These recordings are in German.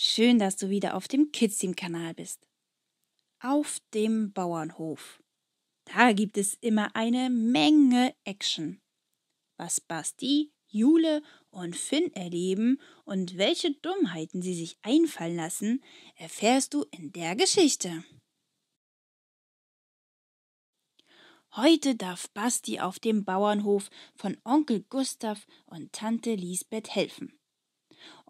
Schön, dass du wieder auf dem Kitzim-Kanal bist. Auf dem Bauernhof. Da gibt es immer eine Menge Action. Was Basti, Jule und Finn erleben und welche Dummheiten sie sich einfallen lassen, erfährst du in der Geschichte. Heute darf Basti auf dem Bauernhof von Onkel Gustav und Tante Lisbeth helfen.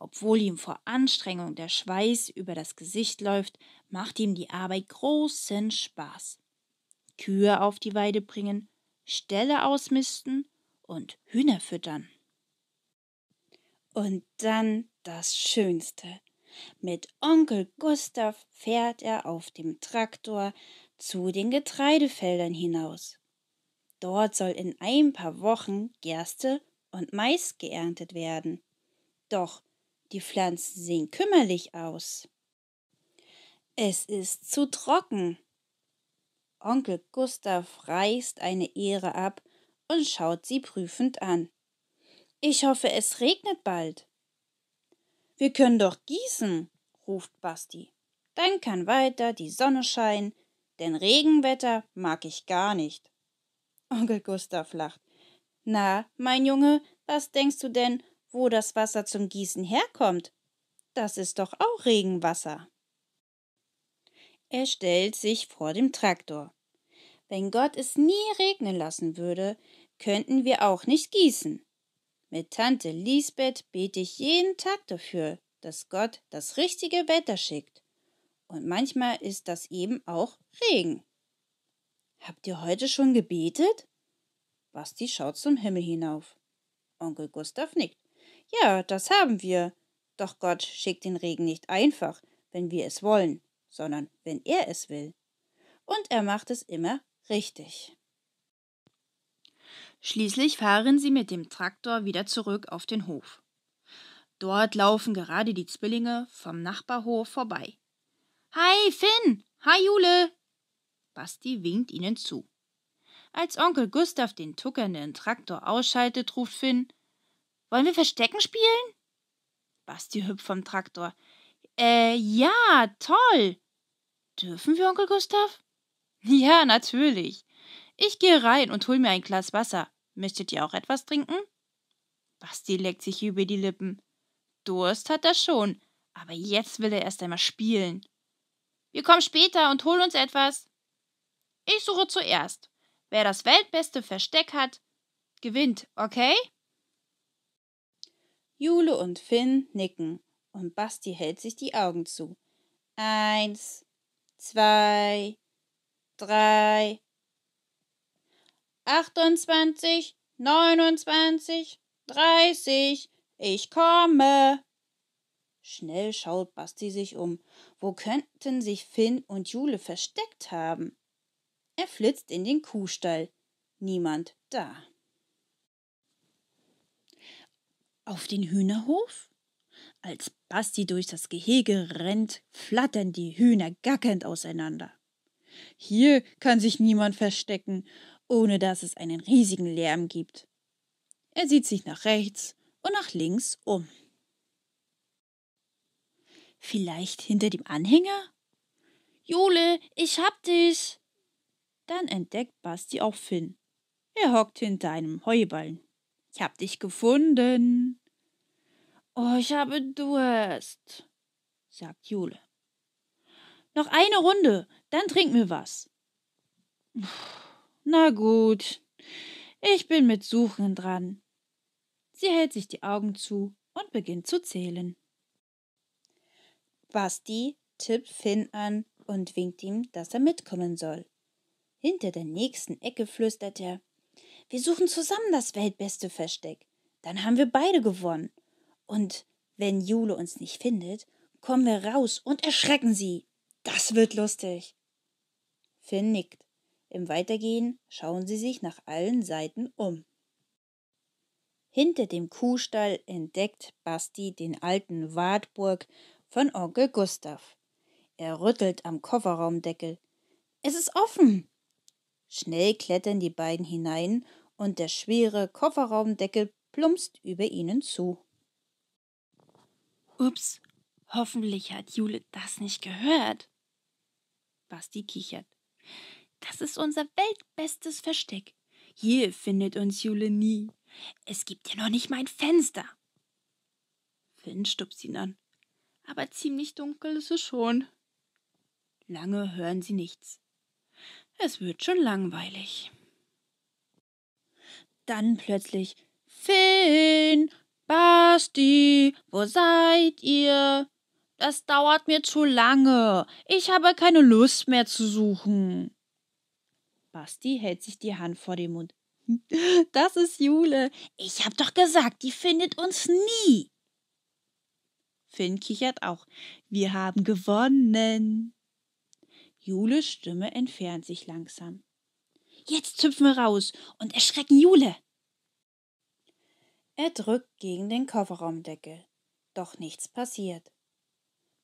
Obwohl ihm vor Anstrengung der Schweiß über das Gesicht läuft, macht ihm die Arbeit großen Spaß. Kühe auf die Weide bringen, Ställe ausmisten und Hühner füttern. Und dann das Schönste. Mit Onkel Gustav fährt er auf dem Traktor zu den Getreidefeldern hinaus. Dort soll in ein paar Wochen Gerste und Mais geerntet werden. Doch die Pflanzen sehen kümmerlich aus. Es ist zu trocken. Onkel Gustav reißt eine Ehre ab und schaut sie prüfend an. Ich hoffe, es regnet bald. Wir können doch gießen, ruft Basti. Dann kann weiter die Sonne scheinen, denn Regenwetter mag ich gar nicht. Onkel Gustav lacht. Na, mein Junge, was denkst du denn, wo das Wasser zum Gießen herkommt. Das ist doch auch Regenwasser. Er stellt sich vor dem Traktor. Wenn Gott es nie regnen lassen würde, könnten wir auch nicht gießen. Mit Tante Lisbeth bete ich jeden Tag dafür, dass Gott das richtige Wetter schickt. Und manchmal ist das eben auch Regen. Habt ihr heute schon gebetet? Basti schaut zum Himmel hinauf. Onkel Gustav nickt. Ja, das haben wir. Doch Gott schickt den Regen nicht einfach, wenn wir es wollen, sondern wenn er es will. Und er macht es immer richtig. Schließlich fahren sie mit dem Traktor wieder zurück auf den Hof. Dort laufen gerade die Zwillinge vom Nachbarhof vorbei. Hi Finn, hi Jule. Basti winkt ihnen zu. Als Onkel Gustav den tuckernden Traktor ausschaltet, ruft Finn wollen wir Verstecken spielen? Basti hüpft vom Traktor. Äh, ja, toll. Dürfen wir, Onkel Gustav? Ja, natürlich. Ich gehe rein und hol mir ein Glas Wasser. Möchtet ihr auch etwas trinken? Basti leckt sich über die Lippen. Durst hat er schon, aber jetzt will er erst einmal spielen. Wir kommen später und holen uns etwas. Ich suche zuerst. Wer das weltbeste Versteck hat, gewinnt, okay? Jule und Finn nicken und Basti hält sich die Augen zu. Eins, zwei, drei, 28, 29, 30, ich komme. Schnell schaut Basti sich um. Wo könnten sich Finn und Jule versteckt haben? Er flitzt in den Kuhstall. Niemand da. Auf den Hühnerhof? Als Basti durch das Gehege rennt, flattern die Hühner gackernd auseinander. Hier kann sich niemand verstecken, ohne dass es einen riesigen Lärm gibt. Er sieht sich nach rechts und nach links um. Vielleicht hinter dem Anhänger? Jule, ich hab dich! Dann entdeckt Basti auch Finn. Er hockt hinter einem Heuballen. Ich hab dich gefunden. Oh, ich habe Durst, sagt Jule. Noch eine Runde, dann trink mir was. Na gut, ich bin mit Suchen dran. Sie hält sich die Augen zu und beginnt zu zählen. Basti tippt Finn an und winkt ihm, dass er mitkommen soll. Hinter der nächsten Ecke flüstert er: Wir suchen zusammen das weltbeste Versteck. Dann haben wir beide gewonnen. Und wenn Jule uns nicht findet, kommen wir raus und erschrecken sie. Das wird lustig. Finn nickt. Im Weitergehen schauen sie sich nach allen Seiten um. Hinter dem Kuhstall entdeckt Basti den alten Wartburg von Onkel Gustav. Er rüttelt am Kofferraumdeckel. Es ist offen! Schnell klettern die beiden hinein und der schwere Kofferraumdeckel plumpst über ihnen zu. Ups, hoffentlich hat Jule das nicht gehört. Basti kichert. Das ist unser weltbestes Versteck. Hier findet uns Jule nie. Es gibt ja noch nicht mal ein Fenster. Finn stupst ihn an. Aber ziemlich dunkel ist es schon. Lange hören sie nichts. Es wird schon langweilig. Dann plötzlich Finn, Basti, wo seid ihr? Das dauert mir zu lange. Ich habe keine Lust mehr zu suchen. Basti hält sich die Hand vor den Mund. Das ist Jule. Ich hab doch gesagt, die findet uns nie. Finn kichert auch. Wir haben gewonnen. Jules Stimme entfernt sich langsam. Jetzt hüpfen wir raus und erschrecken Jule. Er drückt gegen den Kofferraumdeckel. Doch nichts passiert.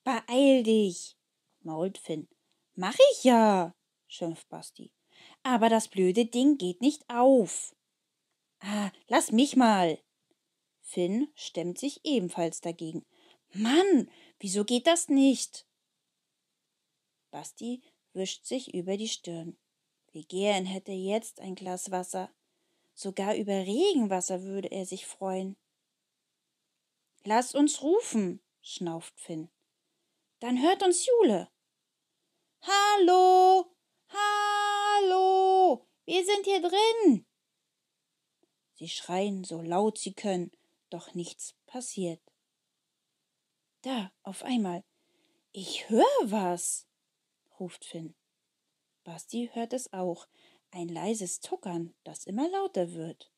Beeil dich, mault Finn. Mach ich ja, schimpft Basti. Aber das blöde Ding geht nicht auf. Ah, lass mich mal. Finn stemmt sich ebenfalls dagegen. Mann, wieso geht das nicht? Basti wischt sich über die Stirn. Wie gern hätte jetzt ein Glas Wasser. Sogar über Regenwasser würde er sich freuen. Lass uns rufen, schnauft Finn. Dann hört uns Jule. Hallo, hallo, wir sind hier drin. Sie schreien so laut sie können, doch nichts passiert. Da, auf einmal. Ich höre was, ruft Finn. Basti hört es auch, ein leises Tuckern, das immer lauter wird.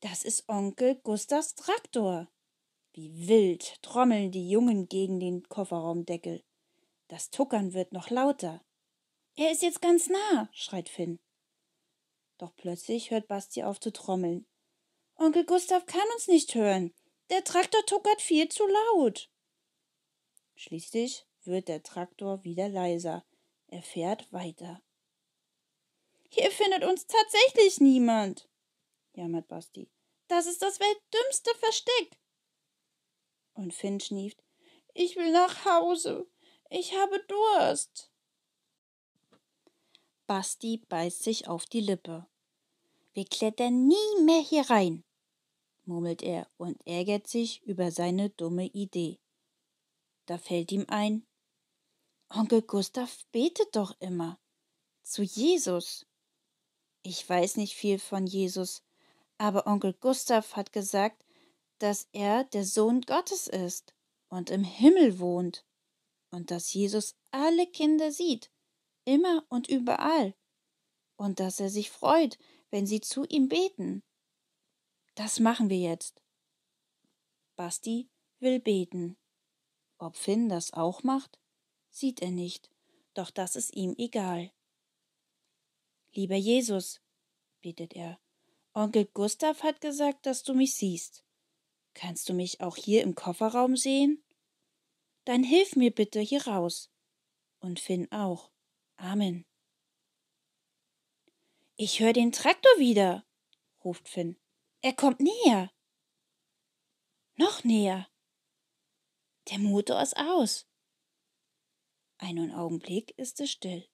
Das ist Onkel Gustavs Traktor. Wie wild trommeln die Jungen gegen den Kofferraumdeckel. Das Tuckern wird noch lauter. Er ist jetzt ganz nah, schreit Finn. Doch plötzlich hört Basti auf zu trommeln. Onkel Gustav kann uns nicht hören. Der Traktor tuckert viel zu laut. Schließlich wird der Traktor wieder leiser. Er fährt weiter. Hier findet uns tatsächlich niemand, jammert Basti. Das ist das weltdümmste Versteck. Und Finn schnieft. Ich will nach Hause. Ich habe Durst. Basti beißt sich auf die Lippe. Wir klettern nie mehr hier rein, murmelt er und ärgert sich über seine dumme Idee. Da fällt ihm ein. Onkel Gustav betet doch immer zu Jesus. Ich weiß nicht viel von Jesus, aber Onkel Gustav hat gesagt, dass er der Sohn Gottes ist und im Himmel wohnt und dass Jesus alle Kinder sieht, immer und überall, und dass er sich freut, wenn sie zu ihm beten. Das machen wir jetzt. Basti will beten. Ob Finn das auch macht, sieht er nicht, doch das ist ihm egal. Lieber Jesus, betet er, Onkel Gustav hat gesagt, dass du mich siehst. Kannst du mich auch hier im Kofferraum sehen? Dann hilf mir bitte hier raus. Und Finn auch. Amen. Ich höre den Traktor wieder, ruft Finn. Er kommt näher. Noch näher. Der Motor ist aus. Einen Augenblick ist es still.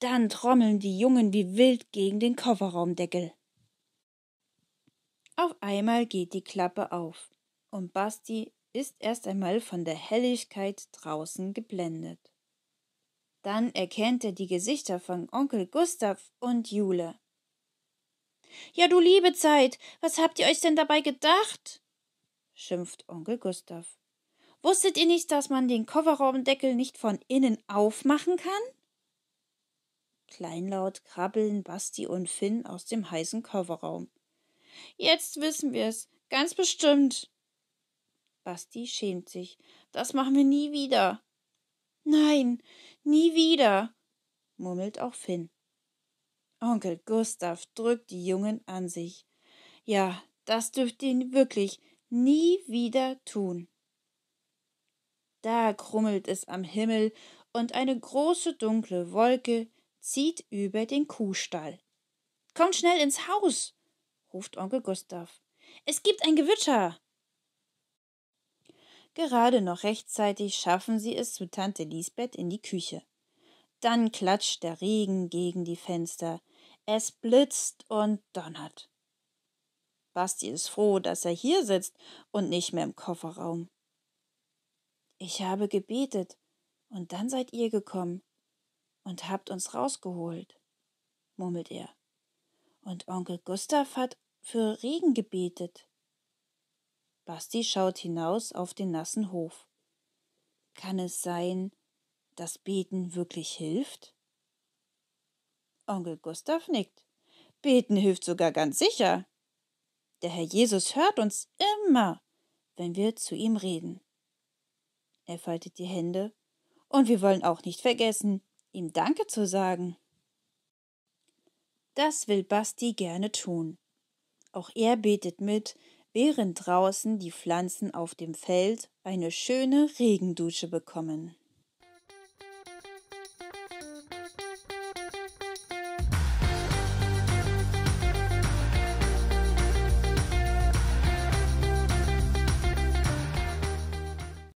Dann trommeln die Jungen wie wild gegen den Kofferraumdeckel. Auf einmal geht die Klappe auf und Basti ist erst einmal von der Helligkeit draußen geblendet. Dann erkennt er die Gesichter von Onkel Gustav und Jule. Ja, du liebe Zeit, was habt ihr euch denn dabei gedacht? schimpft Onkel Gustav. Wusstet ihr nicht, dass man den Kofferraumdeckel nicht von innen aufmachen kann? Kleinlaut krabbeln Basti und Finn aus dem heißen Kofferraum. Jetzt wissen wir es, ganz bestimmt. Basti schämt sich. Das machen wir nie wieder. Nein, nie wieder, murmelt auch Finn. Onkel Gustav drückt die Jungen an sich. Ja, das dürft ihr wirklich nie wieder tun. Da krummelt es am Himmel und eine große dunkle Wolke zieht über den Kuhstall. Komm schnell ins Haus, ruft Onkel Gustav. Es gibt ein Gewitter. Gerade noch rechtzeitig schaffen sie es zu Tante Lisbeth in die Küche. Dann klatscht der Regen gegen die Fenster. Es blitzt und donnert. Basti ist froh, dass er hier sitzt und nicht mehr im Kofferraum. Ich habe gebetet, und dann seid ihr gekommen und habt uns rausgeholt, murmelt er. Und Onkel Gustav hat für Regen gebetet. Basti schaut hinaus auf den nassen Hof. Kann es sein, dass Beten wirklich hilft? Onkel Gustav nickt. Beten hilft sogar ganz sicher. Der Herr Jesus hört uns immer, wenn wir zu ihm reden. Er faltet die Hände. Und wir wollen auch nicht vergessen, ihm Danke zu sagen. Das will Basti gerne tun. Auch er betet mit, während draußen die Pflanzen auf dem Feld eine schöne Regendusche bekommen.